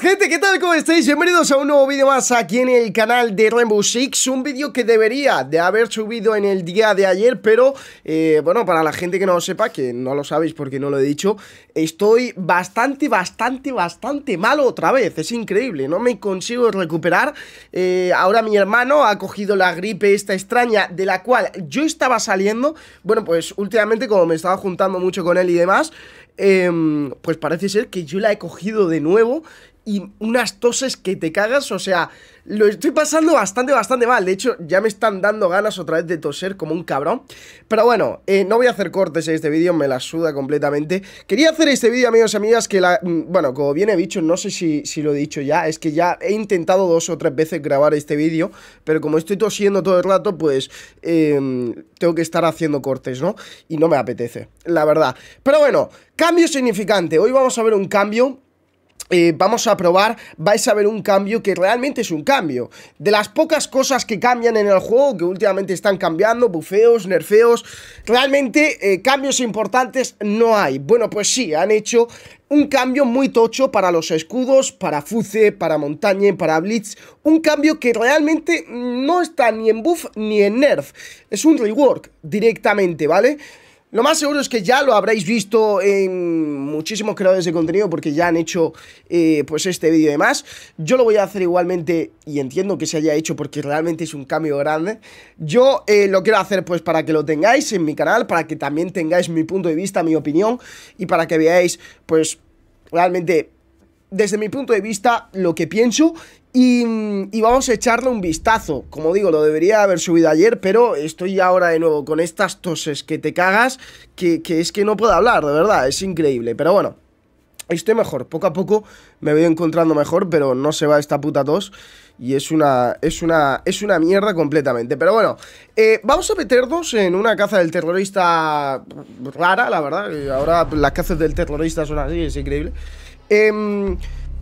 gente, ¿qué tal? ¿Cómo estáis? Bienvenidos a un nuevo vídeo más aquí en el canal de Rainbow Six Un vídeo que debería de haber subido en el día de ayer Pero, eh, bueno, para la gente que no lo sepa, que no lo sabéis porque no lo he dicho Estoy bastante, bastante, bastante malo otra vez Es increíble, no me consigo recuperar eh, Ahora mi hermano ha cogido la gripe esta extraña De la cual yo estaba saliendo Bueno, pues últimamente como me estaba juntando mucho con él y demás em, pues parece ser que yo la he cogido de nuevo y unas toses que te cagas, o sea, lo estoy pasando bastante, bastante mal. De hecho, ya me están dando ganas otra vez de toser como un cabrón. Pero bueno, eh, no voy a hacer cortes en este vídeo, me la suda completamente. Quería hacer este vídeo, amigos y amigas, que la... Mm, bueno, como bien he dicho, no sé si, si lo he dicho ya, es que ya he intentado dos o tres veces grabar este vídeo, pero como estoy tosiendo todo el rato, pues em, tengo que estar haciendo cortes, ¿no? Y no me apetece, la verdad. Pero bueno, cambio significante. Hoy vamos a ver un cambio eh, vamos a probar, vais a ver un cambio que realmente es un cambio. De las pocas cosas que cambian en el juego, que últimamente están cambiando, bufeos, nerfeos, realmente eh, cambios importantes no hay. Bueno, pues sí, han hecho un cambio muy tocho para los escudos, para Fuce, para montaña, para Blitz. Un cambio que realmente no está ni en buff ni en nerf. Es un rework directamente, ¿vale? vale lo más seguro es que ya lo habréis visto en muchísimos creadores de contenido porque ya han hecho eh, pues este vídeo y demás. Yo lo voy a hacer igualmente y entiendo que se haya hecho porque realmente es un cambio grande. Yo eh, lo quiero hacer pues para que lo tengáis en mi canal, para que también tengáis mi punto de vista, mi opinión y para que veáis pues realmente desde mi punto de vista lo que pienso y, vamos a echarle un vistazo. Como digo, lo debería haber subido ayer, pero estoy ahora de nuevo con estas toses que te cagas, que, es que no puedo hablar, de verdad, es increíble. Pero bueno, estoy mejor, poco a poco me voy encontrando mejor, pero no se va esta puta tos y es una, es una, es una mierda completamente. Pero bueno, eh, vamos a meternos en una caza del terrorista rara, la verdad. Ahora las cazas del terrorista son así, es increíble. Eh,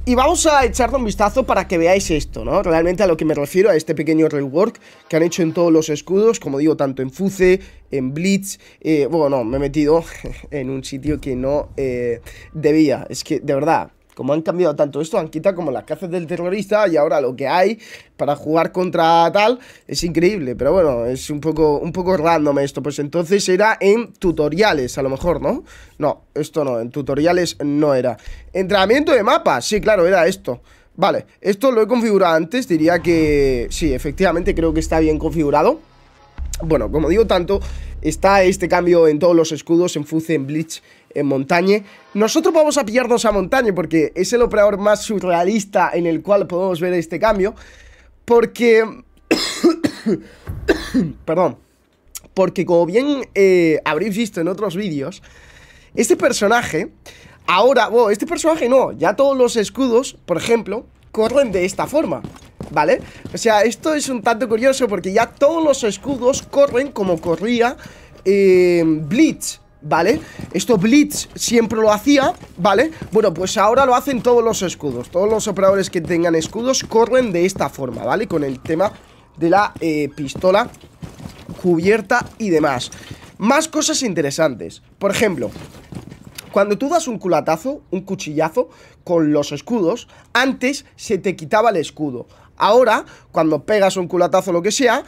y vamos a echarle un vistazo para que veáis esto, ¿no? Realmente a lo que me refiero, a este pequeño rework que han hecho en todos los escudos, como digo, tanto en Fuce, en Blitz, eh, bueno, me he metido en un sitio que no eh, debía, es que de verdad, como han cambiado tanto esto, han quitado como las cazas del terrorista y ahora lo que hay para jugar contra tal es increíble, pero bueno, es un poco, un poco random esto, pues entonces era en tutoriales a lo mejor, ¿no? No, esto no, en tutoriales no era. Entrenamiento de mapa? sí, claro, era esto. Vale, esto lo he configurado antes, diría que sí, efectivamente creo que está bien configurado. Bueno, como digo tanto, está este cambio en todos los escudos, en Fuce, en Bleach, en Montañe. Nosotros vamos a pillarnos a Montañe porque es el operador más surrealista en el cual podemos ver este cambio. Porque... Perdón. Porque como bien eh, habréis visto en otros vídeos, este personaje... Ahora, bueno, este personaje no, ya todos los escudos, por ejemplo, corren de esta forma. ¿vale? O sea, esto es un tanto curioso porque ya todos los escudos corren como corría eh, Blitz, ¿vale? Esto Blitz siempre lo hacía, ¿vale? Bueno, pues ahora lo hacen todos los escudos. Todos los operadores que tengan escudos corren de esta forma, ¿vale? Con el tema de la eh, pistola cubierta y demás. Más cosas interesantes. Por ejemplo, cuando tú das un culatazo, un cuchillazo con los escudos, antes se te quitaba el escudo. Ahora, cuando pegas un culatazo o lo que sea,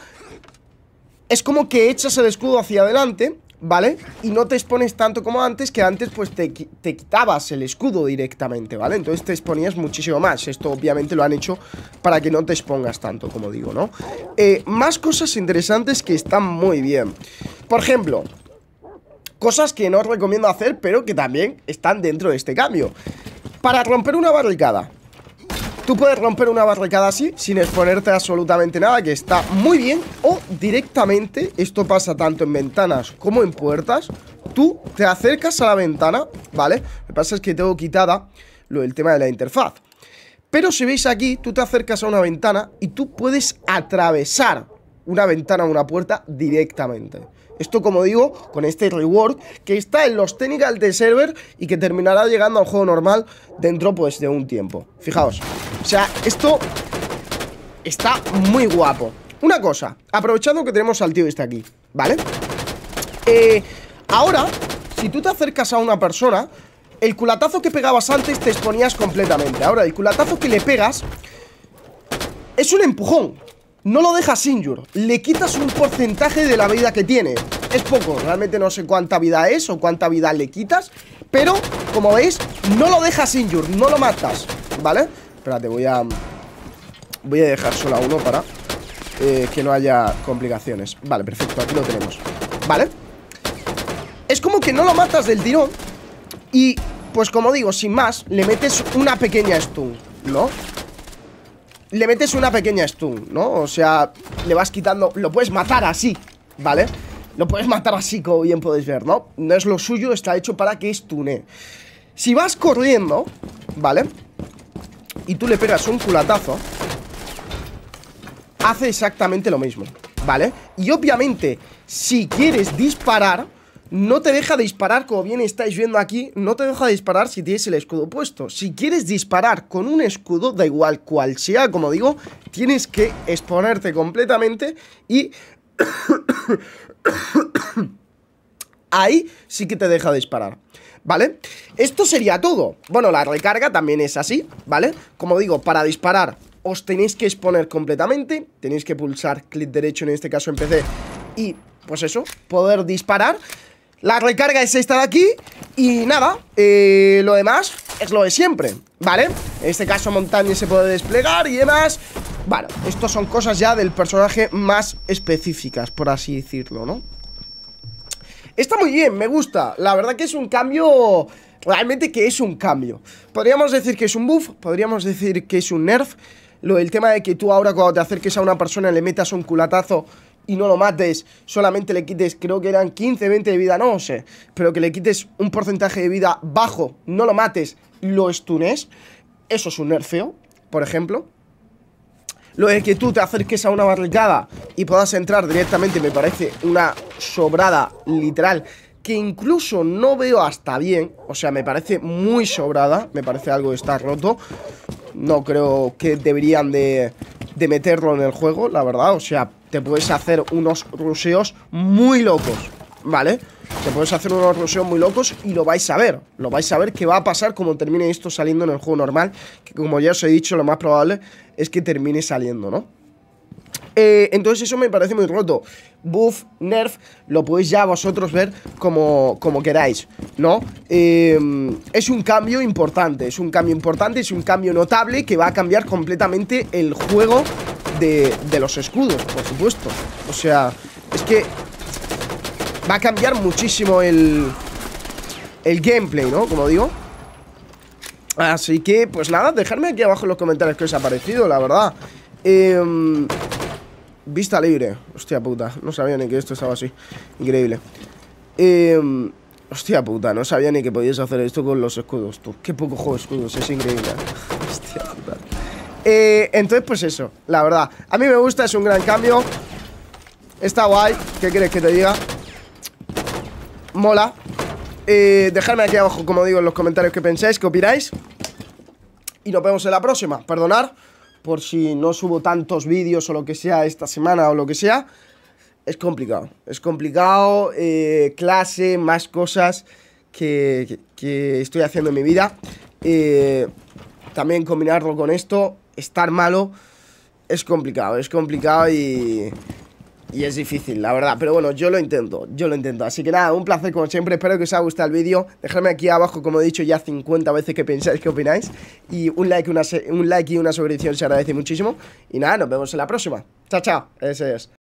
es como que echas el escudo hacia adelante, ¿vale? Y no te expones tanto como antes, que antes pues te, quitabas el escudo directamente, ¿vale? Entonces te exponías muchísimo más. Esto obviamente lo han hecho para que no te expongas tanto, como digo, ¿no? Eh, más cosas interesantes que están muy bien. Por ejemplo, cosas que no os recomiendo hacer, pero que también están dentro de este cambio. Para romper una barricada, Tú puedes romper una barricada así sin exponerte absolutamente nada, que está muy bien. O directamente, esto pasa tanto en ventanas como en puertas, tú te acercas a la ventana, ¿vale? Lo que pasa es que tengo quitada lo del tema de la interfaz. Pero si veis aquí, tú te acercas a una ventana y tú puedes atravesar una ventana o una puerta directamente. Esto, como digo, con este reward que está en los technicals de server y que terminará llegando al juego normal dentro, pues, de un tiempo. Fijaos. O sea, esto está muy guapo. Una cosa, aprovechando que tenemos al tío este aquí, ¿vale? Eh, ahora, si tú te acercas a una persona, el culatazo que pegabas antes te exponías completamente. Ahora, el culatazo que le pegas es un empujón. No lo dejas Jur. le quitas un porcentaje de la vida que tiene Es poco, realmente no sé cuánta vida es o cuánta vida le quitas Pero, como veis, no lo dejas jur no lo matas ¿Vale? Espérate, voy a... Voy a dejar solo a uno para eh, que no haya complicaciones Vale, perfecto, aquí lo tenemos Vale Es como que no lo matas del tirón Y, pues como digo, sin más, le metes una pequeña stun ¿No? le metes una pequeña stun, ¿no? O sea, le vas quitando... Lo puedes matar así, ¿vale? Lo puedes matar así, como bien podéis ver, ¿no? No es lo suyo, está hecho para que stune. Si vas corriendo, ¿vale? Y tú le pegas un culatazo Hace exactamente lo mismo, ¿vale? Y obviamente, si quieres disparar no te deja disparar, como bien estáis viendo aquí, no te deja disparar si tienes el escudo puesto. Si quieres disparar con un escudo, da igual cual sea, como digo, tienes que exponerte completamente y... Ahí sí que te deja disparar. ¿vale? Esto sería todo. Bueno, la recarga también es así, ¿vale? Como digo, para disparar os tenéis que exponer completamente, tenéis que pulsar clic derecho en este caso en PC y, pues eso, poder disparar. La recarga es esta de aquí Y nada, eh, lo demás es lo de siempre, ¿vale? En este caso montaña se puede desplegar y demás Bueno, esto son cosas ya del personaje más específicas, por así decirlo, ¿no? Está muy bien, me gusta La verdad que es un cambio... Realmente que es un cambio Podríamos decir que es un buff, podríamos decir que es un nerf Lo del tema de que tú ahora cuando te acerques a una persona le metas un culatazo y no lo mates, solamente le quites, creo que eran 15, 20 de vida, no sé, pero que le quites un porcentaje de vida bajo, no lo mates, lo estunes, eso es un nerfeo, por ejemplo. Lo de que tú te acerques a una barricada y puedas entrar directamente me parece una sobrada literal que incluso no veo hasta bien, o sea, me parece muy sobrada, me parece algo que está roto. No creo que deberían de, de meterlo en el juego, la verdad, o sea, te puedes hacer unos ruseos muy locos, ¿vale? Te puedes hacer unos ruseos muy locos y lo vais a ver. Lo vais a ver qué va a pasar como termine esto saliendo en el juego normal. Que como ya os he dicho, lo más probable es que termine saliendo, ¿no? Eh, entonces eso me parece muy roto. Buff, nerf, lo podéis ya vosotros ver como, queráis, ¿no? Eh, es un cambio importante, es un cambio importante, es un cambio notable que va a cambiar completamente el juego de, los escudos, por supuesto. O sea, es que va a cambiar muchísimo el, el gameplay, ¿no? Como digo. Así que, pues nada, dejadme aquí abajo en los comentarios que os ha parecido, la verdad. Em, vista libre. Hostia puta, no sabía ni que esto estaba así. Increíble. Eh, hostia puta, no sabía ni que podías hacer esto con los escudos, tú. Qué poco juego de escudos, es increíble. Hostia. Eh, entonces, pues eso, la verdad A mí me gusta, es un gran cambio Está guay, ¿qué crees que te diga? Mola eh, Dejadme aquí abajo, como digo, en los comentarios que pensáis, qué opináis Y nos vemos en la próxima Perdonar por si no subo tantos vídeos o lo que sea esta semana o lo que sea Es complicado, es complicado eh, Clase, más cosas que, estoy haciendo en mi vida También combinarlo con esto estar malo es complicado, es complicado y, y es difícil, la verdad. Pero bueno, yo lo intento, yo lo intento. Así que nada, un placer como siempre. Espero que os haya gustado el vídeo. Dejadme aquí abajo, como he dicho ya 50 veces que pensáis, que opináis. Y un like, un like y una suscripción se agradece muchísimo. Y nada, nos vemos en la próxima. Chao, chao. Ese es.